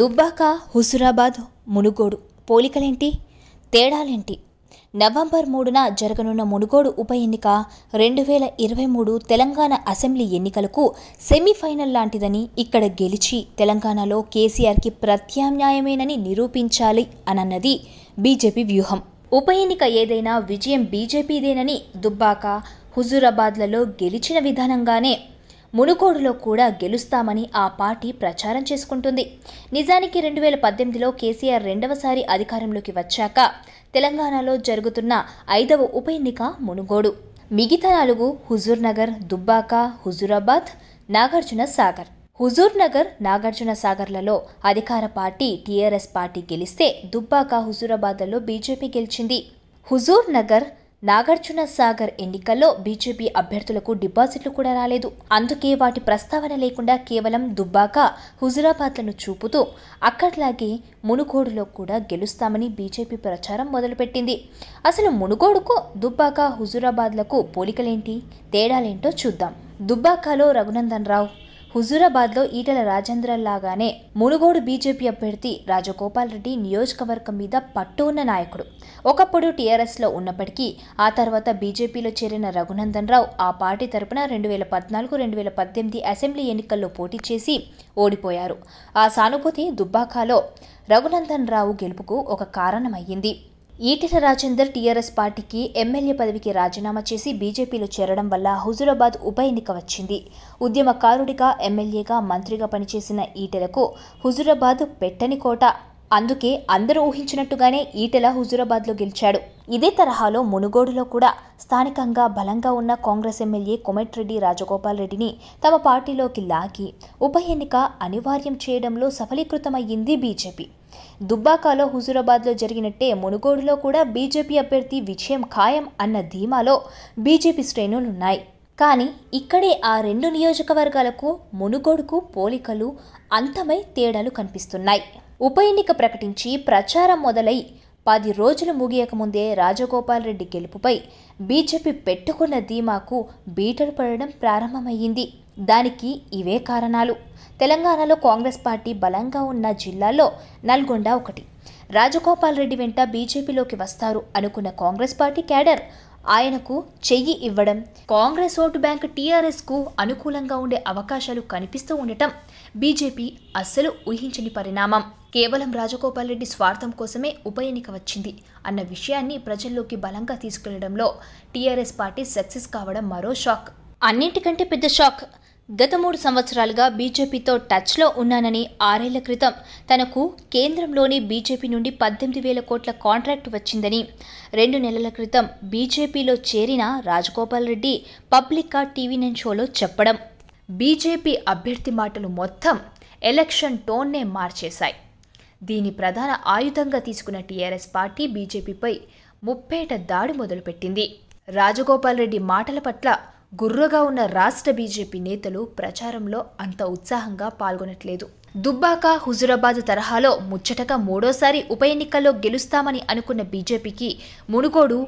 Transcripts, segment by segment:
దుబ్బాక హుజురాబాద్ మునుగోడు పోలికలేంటి తేడాలేంటి నవంబర్ మూడున జరగనున్న మునుగోడు ఉప ఎన్నిక రెండు వేల ఇరవై మూడు తెలంగాణ అసెంబ్లీ ఎన్నికలకు సెమీఫైనల్ లాంటిదని ఇక్కడ గెలిచి తెలంగాణలో కేసీఆర్కి ప్రత్యామ్నాయమేనని నిరూపించాలి అనన్నది బీజేపీ వ్యూహం ఉప ఎన్నిక ఏదైనా విజయం బీజేపీదేనని దుబ్బాక హుజూరాబాద్లలో గెలిచిన విధానంగానే మునుకోడులో కూడా గెలుస్తామని ఆ పార్టీ ప్రచారం చేసుకుంటుంది నిజానికి రెండు వేల పద్దెనిమిదిలో కేసీఆర్ రెండవసారి అధికారంలోకి వచ్చాక తెలంగాణలో జరుగుతున్న ఐదవ ఉప ఎన్నిక మునుగోడు మిగతా నాలుగు హుజూర్నగర్ దుబ్బాక హుజూరాబాద్ నాగార్జున సాగర్ హుజూర్నగర్ నాగార్జున సాగర్లలో అధికార పార్టీ టీఆర్ఎస్ పార్టీ గెలిస్తే దుబ్బాక హుజూరాబాద్లలో బీజేపీ గెలిచింది హుజూర్నగర్ నాగార్జున సాగర్ ఎన్నికల్లో బీజేపీ అభ్యర్థులకు డిపాజిట్లు కూడా రాలేదు అందుకే వాటి ప్రస్తావన లేకుండా కేవలం దుబ్బాక హుజురాబాద్లను చూపుతూ అక్కడ్లాగే మునుగోడులో కూడా గెలుస్తామని బీజేపీ ప్రచారం మొదలుపెట్టింది అసలు మునుగోడుకు దుబ్బాక హుజురాబాద్లకు పోలికలేంటి తేడాలేంటో చూద్దాం దుబ్బాకలో రఘునందన్ రావు హుజూరాబాద్లో ఈటల లాగానే మునుగోడు బీజేపీ అభ్యర్థి రాజగోపాల్ రెడ్డి నియోజకవర్గం మీద పట్టు ఉన్న నాయకుడు ఒకప్పుడు టీఆర్ఎస్లో ఉన్నప్పటికీ ఆ తర్వాత బీజేపీలో చేరిన రఘునందన్ రావు ఆ పార్టీ తరపున రెండు వేల పద్నాలుగు రెండు వేల పద్దెనిమిది అసెంబ్లీ ఎన్నికల్లో పోటీ చేసి ఓడిపోయారు ఆ సానుభూతి దుబ్బాకాలో రఘునందన్ రావు గెలుపుకు ఒక కారణమయ్యింది ఈటెల రాజేందర్ టీఆర్ఎస్ పార్టీకి ఎమ్మెల్యే పదవికి రాజీనామా చేసి బీజేపీలో చేరడం వల్ల హుజురాబాద్ ఉప ఎన్నిక వచ్చింది ఉద్యమకారుడిగా ఎమ్మెల్యేగా మంత్రిగా పనిచేసిన ఈటెలకు హుజురాబాద్ పెట్టని కోట అందుకే అందరూ ఊహించినట్టుగానే ఈటెల హుజురాబాద్లో గెలిచాడు ఇదే తరహాలో మునుగోడులో కూడా స్థానికంగా బలంగా ఉన్న కాంగ్రెస్ ఎమ్మెల్యే కొమెట్రెడ్డి రాజగోపాల్ రెడ్డిని తమ పార్టీలోకి లాగి ఉప ఎన్నిక అనివార్యం చేయడంలో సఫలీకృతమయ్యింది బీజేపీ దుబ్బాకాలో హుజూరాబాద్లో జరిగినట్టే మునుగోడులో కూడా బీజేపీ అభ్యర్థి విజయం ఖాయం అన్న ధీమాలో బీజేపీ శ్రేణులున్నాయి కానీ ఇక్కడే ఆ రెండు నియోజకవర్గాలకు మునుగోడుకు పోలికలు అంతమై తేడాలు కనిపిస్తున్నాయి ఉప ఎన్నిక ప్రకటించి ప్రచారం మొదలై పది రోజులు ముగియకముందే రాజగోపాల్ రెడ్డి గెలుపుపై బీజేపీ పెట్టుకున్న ధీమాకు బీటలు పడడం ప్రారంభమయ్యింది దానికి ఇవే కారణాలు తెలంగాణలో కాంగ్రెస్ పార్టీ బలంగా ఉన్న జిల్లాల్లో నల్గొండ ఒకటి రాజగోపాల్ రెడ్డి వెంట బీజేపీలోకి వస్తారు అనుకున్న కాంగ్రెస్ పార్టీ క్యాడర్ ఆయనకు చెయ్యి ఇవ్వడం కాంగ్రెస్ ఓటు బ్యాంక్ టీఆర్ఎస్కు అనుకూలంగా ఉండే అవకాశాలు కనిపిస్తూ ఉండటం బీజేపీ అస్సలు ఊహించని పరిణామం కేవలం రాజగోపాల్ రెడ్డి స్వార్థం కోసమే ఉప ఎన్నిక వచ్చింది అన్న విషయాన్ని ప్రజల్లోకి బలంగా తీసుకెళ్లడంలో టీఆర్ఎస్ పార్టీ సక్సెస్ కావడం మరో షాక్ అన్నింటికంటే పెద్ద షాక్ గత మూడు సంవత్సరాలుగా బీజేపీతో టచ్లో ఉన్నానని ఆరేళ్ల క్రితం తనకు కేంద్రంలోని బీజేపీ నుండి పద్దెనిమిది వేల కోట్ల కాంట్రాక్ట్ వచ్చిందని రెండు నెలల క్రితం బీజేపీలో చేరిన రాజగోపాల్ రెడ్డి పబ్లిక్గా టీవీ నైన్ షోలో చెప్పడం బీజేపీ అభ్యర్థి మాటలు మొత్తం ఎలక్షన్ టోన్నే మార్చేశాయి దీని ప్రధాన ఆయుధంగా తీసుకున్న టీఆర్ఎస్ పార్టీ బీజేపీపై ముప్పేట దాడి మొదలుపెట్టింది రాజగోపాల్ రెడ్డి మాటల పట్ల గుర్రగా ఉన్న రాష్ట్ర బీజేపీ నేతలు ప్రచారంలో అంత ఉత్సాహంగా పాల్గొనట్లేదు దుబ్బాక హుజురాబాద్ తరహాలో ముచ్చటగా మూడోసారి ఉప ఎన్నికల్లో గెలుస్తామని అనుకున్న బీజేపీకి మునుగోడు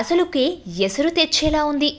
అసలుకే ఎసరు తెచ్చేలా ఉంది